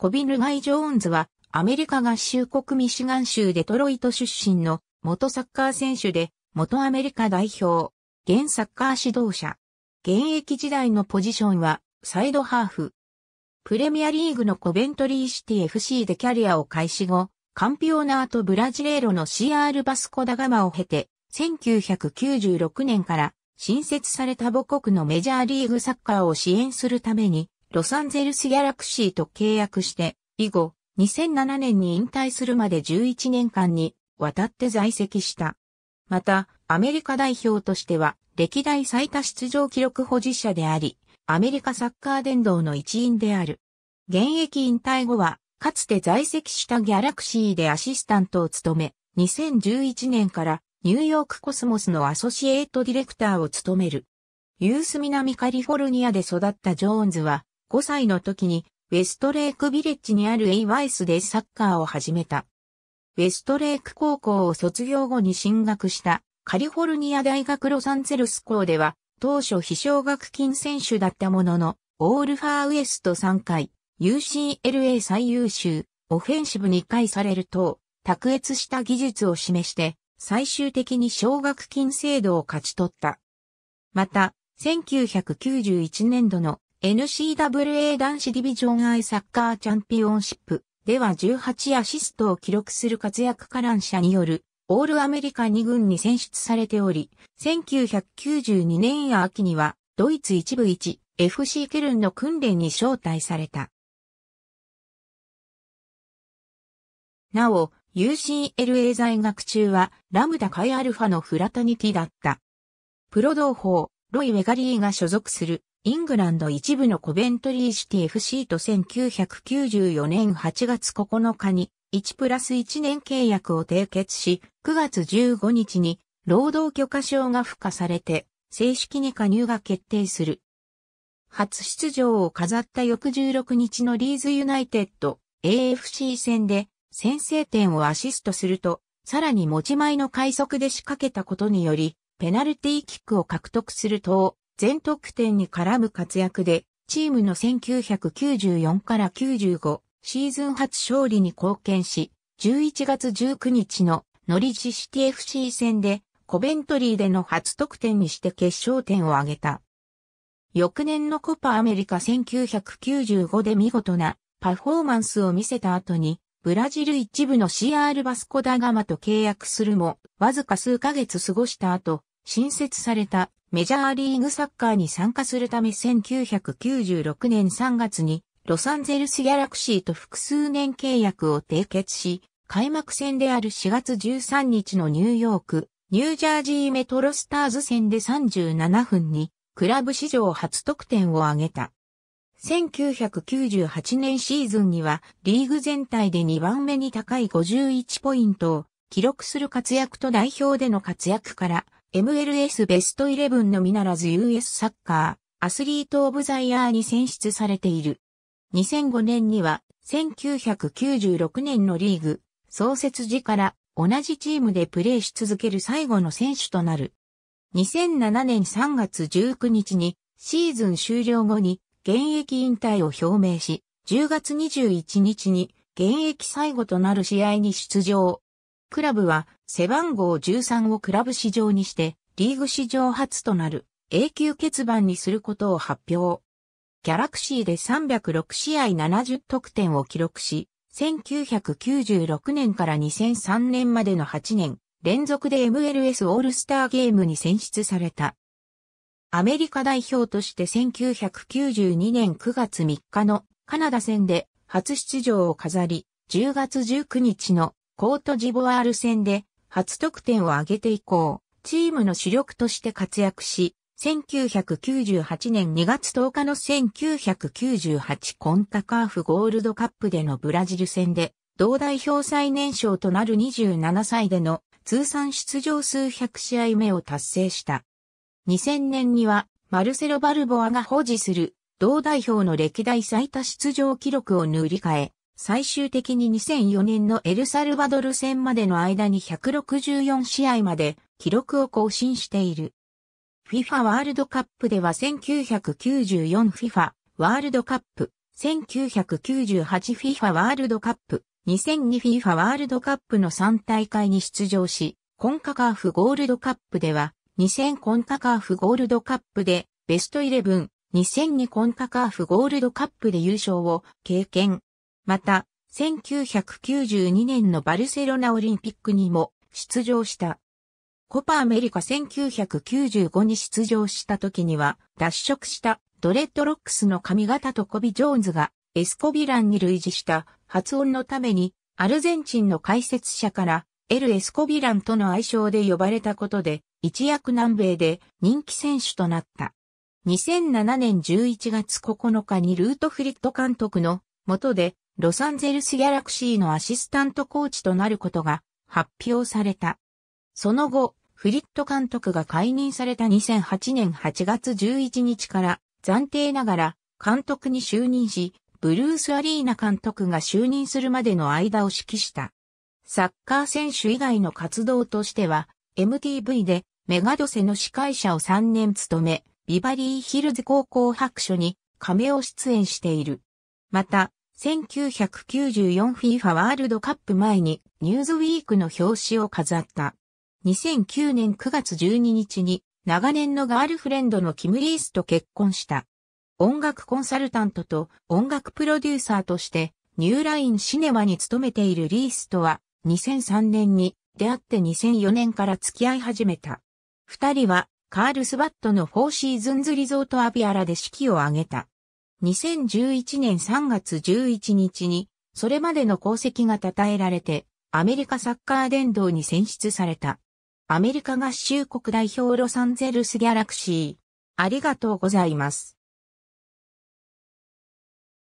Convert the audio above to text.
コビルガイ・ジョーンズは、アメリカ合衆国ミシガン州デトロイト出身の元サッカー選手で、元アメリカ代表、現サッカー指導者。現役時代のポジションは、サイドハーフ。プレミアリーグのコベントリーシティ FC でキャリアを開始後、カンピオナーとブラジレーロの CR バスコダガマを経て、1996年から新設された母国のメジャーリーグサッカーを支援するために、ロサンゼルスギャラクシーと契約して、以後、2007年に引退するまで11年間に渡って在籍した。また、アメリカ代表としては、歴代最多出場記録保持者であり、アメリカサッカー殿堂の一員である。現役引退後は、かつて在籍したギャラクシーでアシスタントを務め、2011年からニューヨークコスモスのアソシエイトディレクターを務める。ユース南カリフォルニアで育ったジョーンズは、5歳の時に、ウェストレークビレッジにあるエイワイスでサッカーを始めた。ウェストレーク高校を卒業後に進学したカリフォルニア大学ロサンゼルス校では、当初非奨学金選手だったものの、オールファーウエスト3回、UCLA 最優秀、オフェンシブ2回されると、卓越した技術を示して、最終的に奨学金制度を勝ち取った。また、1991年度の NCAA 男子ディビジョンアイサッカーチャンピオンシップでは18アシストを記録する活躍家乱者によるオールアメリカ2軍に選出されており、1992年秋にはドイツ一部一 FC ケルンの訓練に招待された。なお、UCLA 在学中はラムダカイアルファのフラタニティだった。プロ同胞、ロイ・ウェガリーが所属するイングランド一部のコベントリーシティ FC と1994年8月9日に1プラス1年契約を締結し、9月15日に労働許可証が付加されて正式に加入が決定する。初出場を飾った翌16日のリーズユナイテッド AFC 戦で先制点をアシストすると、さらに持ち前の快速で仕掛けたことにより、ペナルティーキックを獲得すると、全得点に絡む活躍で、チームの1994から95シーズン初勝利に貢献し、11月19日のノリジシティ FC 戦でコベントリーでの初得点にして決勝点を挙げた。翌年のコパアメリカ1995で見事なパフォーマンスを見せた後に、ブラジル一部の CR バスコダガマと契約するも、わずか数ヶ月過ごした後、新設されたメジャーリーグサッカーに参加するため1996年3月にロサンゼルスギャラクシーと複数年契約を締結し、開幕戦である4月13日のニューヨーク、ニュージャージーメトロスターズ戦で37分にクラブ史上初得点を挙げた。1998年シーズンにはリーグ全体で2番目に高い51ポイントを記録する活躍と代表での活躍から MLS ベストイレブンのみならず US サッカー、アスリート・オブ・ザ・イヤーに選出されている。2005年には、1996年のリーグ、創設時から同じチームでプレーし続ける最後の選手となる。2007年3月19日に、シーズン終了後に現役引退を表明し、10月21日に現役最後となる試合に出場。クラブは背番号13をクラブ史上にして、リーグ史上初となる永久欠番にすることを発表。ギャラクシーで306試合70得点を記録し、1996年から2003年までの8年、連続で MLS オールスターゲームに選出された。アメリカ代表として1992年9月3日のカナダ戦で初出場を飾り、10月19日のコートジボワール戦で初得点を挙げて以降、チームの主力として活躍し、1998年2月10日の1998コンタカーフゴールドカップでのブラジル戦で、同代表最年少となる27歳での通算出場数百試合目を達成した。2000年にはマルセロ・バルボアが保持する同代表の歴代最多出場記録を塗り替え、最終的に2004年のエルサルバドル戦までの間に164試合まで記録を更新している。FIFA ワールドカップでは 1994FIFA ワールドカップ、1998FIFA ワールドカップ、2002FIFA ワールドカップの3大会に出場し、コンカカーフゴールドカップでは、2000コンカカーフゴールドカップでベストイブン、2002コンカカーフゴールドカップで優勝を経験。また、1992年のバルセロナオリンピックにも出場した。コパアメリカ1995に出場した時には脱色したドレッドロックスの髪型とコビ・ジョーンズがエスコビランに類似した発音のためにアルゼンチンの解説者からエル・エスコビランとの愛称で呼ばれたことで一躍南米で人気選手となった。2007年11月9日にルートフリット監督の下でロサンゼルスギャラクシーのアシスタントコーチとなることが発表された。その後、フリット監督が解任された2008年8月11日から暫定ながら監督に就任し、ブルース・アリーナ監督が就任するまでの間を指揮した。サッカー選手以外の活動としては、MTV でメガドセの司会者を3年務め、ビバリーヒルズ高校白書に亀を出演している。また、1994FIFA ワールドカップ前にニューズウィークの表紙を飾った。2009年9月12日に長年のガールフレンドのキム・リースと結婚した。音楽コンサルタントと音楽プロデューサーとしてニューラインシネマに勤めているリースとは2003年に出会って2004年から付き合い始めた。二人はカールスバットのフォーシーズンズリゾートアビアラで式を挙げた。2011年3月11日に、それまでの功績が称えられて、アメリカサッカー殿堂に選出された。アメリカ合衆国代表ロサンゼルスギャラクシー。ありがとうございます。